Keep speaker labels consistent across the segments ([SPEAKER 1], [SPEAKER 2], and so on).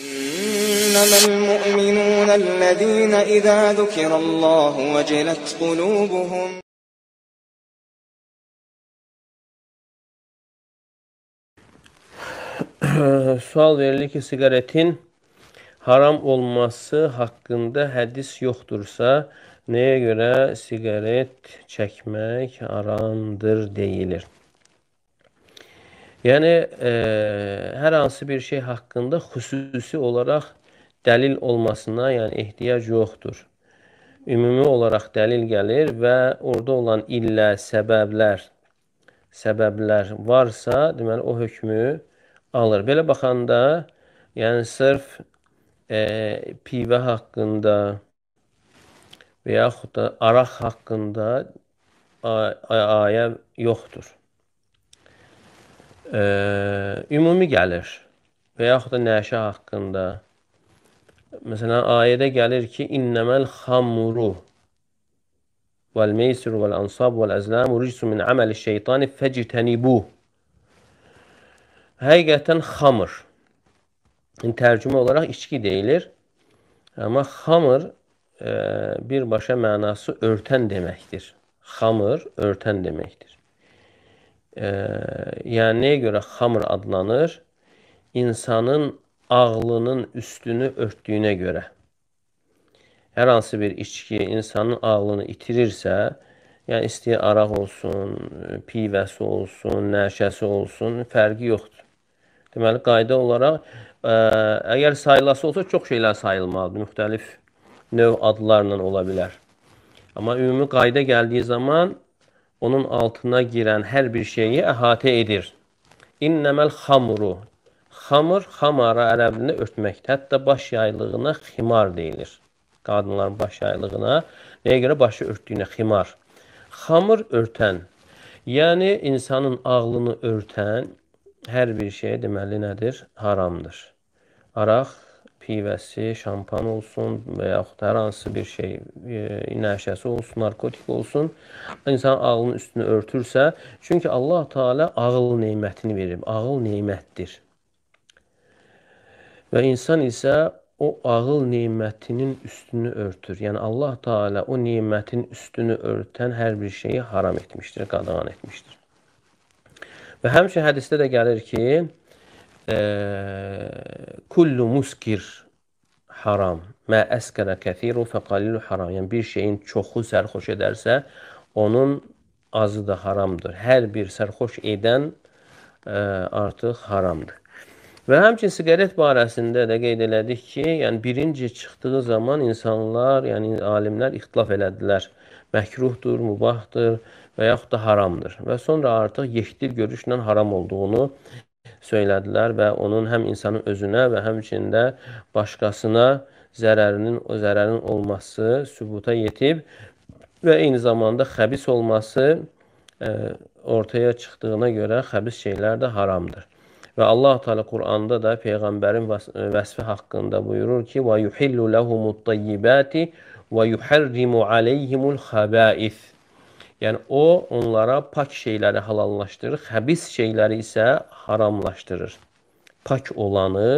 [SPEAKER 1] إنما المؤمنون الذين إذا ذكر الله وجلت قلوبهم Sual verilir ki, siqaretin haram olması haqqında hədis yoxdursa, nəyə görə siqaret çəkmək haramdır deyilir? Yəni e, hər hansı bir şey haqqında xüsusi olaraq dəlil olmasına, yəni ehtiyac yoxdur. Ümumi olaraq dəlil gəlir və orada olan illə, səbəblər, səbəblər varsa, deməli o hökmü alır. Belə baxanda, yəni sırf e, pivə haqqında və yaxud da araq haqqında ayə yoxdur ə, ümumi gəlir və yaxud da nəşə haqqında məsələn ayədə gəlir ki, innəməl xamru vəl meysir vəl ansab vəl əzlam ricsu min əməli şeytani fəcitənibu. Həqiqətən xamır. Yəni, tərcümə olaraq içki deyilir. Amma xamır ə, e, birbaşa mənası örtən deməkdir. Xamır örtən deməkdir e, yəni nəyə görə xamr adlanır? İnsanın ağlının üstünü örtdüyünə görə. Hər hansı bir içki insanın ağlını itirirsə, yəni istəyir araq olsun, pivəsi olsun, nəşəsi olsun, fərqi yoxdur. Deməli, qayda olaraq, ə, e, əgər sayılası olsa, çox şeylər sayılmalıdır. Müxtəlif növ adlarla ola bilər. Amma ümumi qayda gəldiyi zaman onun altına girən hər bir şeyi əhatə edir. İnnəməl xamru. Xamır, xamara ərəbində örtməkdir. Hətta baş yaylığına ximar deyilir. Qadınların baş yaylığına, nəyə görə başı örtdüyünə ximar. Xamır örtən, yəni insanın ağlını örtən hər bir şey deməli nədir? Haramdır. Araq pivəsi, şampan olsun və yaxud hər hansı bir şey, e, nəşəsi olsun, narkotik olsun, insan ağlının üstünü örtürsə, çünki Allah Taala ağıl nemətini verib. Ağıl nemətdir. Və insan isə o ağıl nemətinin üstünü örtür. Yəni Allah Taala o nemətin üstünü örtən hər bir şeyi haram etmişdir, qadağan etmişdir. Və həmişə hədisdə də gəlir ki, Kullu muskir haram. Mə əskərə kəthiru fəqalilu haram. Yəni bir şeyin çoxu sərxoş edərsə, onun azı da haramdır. Hər bir sərxoş edən ə, e, artıq haramdır. Və həmçin siqaret barəsində də qeyd elədik ki, yəni birinci çıxdığı zaman insanlar, yəni alimlər ixtilaf elədilər. Məkruhdur, mubahdır və yaxud da haramdır. Və sonra artıq yekdil görüşlə haram olduğunu söylədilər və onun həm insanın özünə və həmçində başqasına zərərinin o zərərin olması sübuta yetib və eyni zamanda xəbis olması ə, e, ortaya çıxdığına görə xəbis şeylər də haramdır. Və Allah Teala Quranda da peyğəmbərin e, vəsfi haqqında buyurur ki: "Və yuhillu lahumut-tayyibati və yuharrimu alayhimul xaba'is" Yəni o onlara pak şeyləri halallaşdırır, xəbis şeyləri isə haramlaşdırır. Pak olanı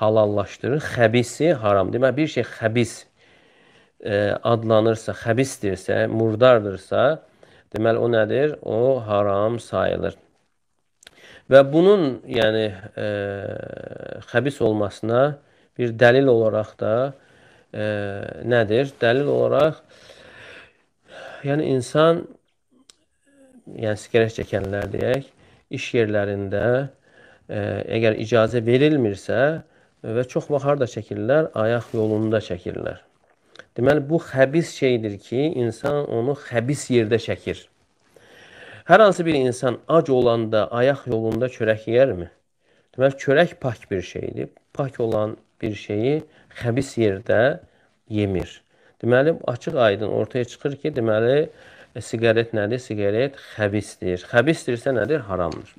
[SPEAKER 1] halallaşdırır, xəbisi haram. Deməli bir şey xəbis e, adlanırsa, xəbisdirsə, murdardırsa, deməli o nədir? O haram sayılır. Və bunun, yəni e, xəbis olmasına bir dəlil olaraq da e, nədir? Dəlil olaraq e, yəni insan yəni siqaret çəkənlər deyək, iş yerlərində ə, e, əgər icazə verilmirsə və çox vaxt harda çəkirlər? Ayaq yolunda çəkirlər. Deməli bu xəbis şeydir ki, insan onu xəbis yerdə çəkir. Hər hansı bir insan ac olanda ayaq yolunda çörək yeyərmi? Deməli çörək pak bir şeydir. Pak olan bir şeyi xəbis yerdə yemir. Deməli, açıq-aydın ortaya çıxır ki, deməli, e, siqaret nədir? Siqaret xəbisdir. Xəbisdirsə nədir? Haramdır.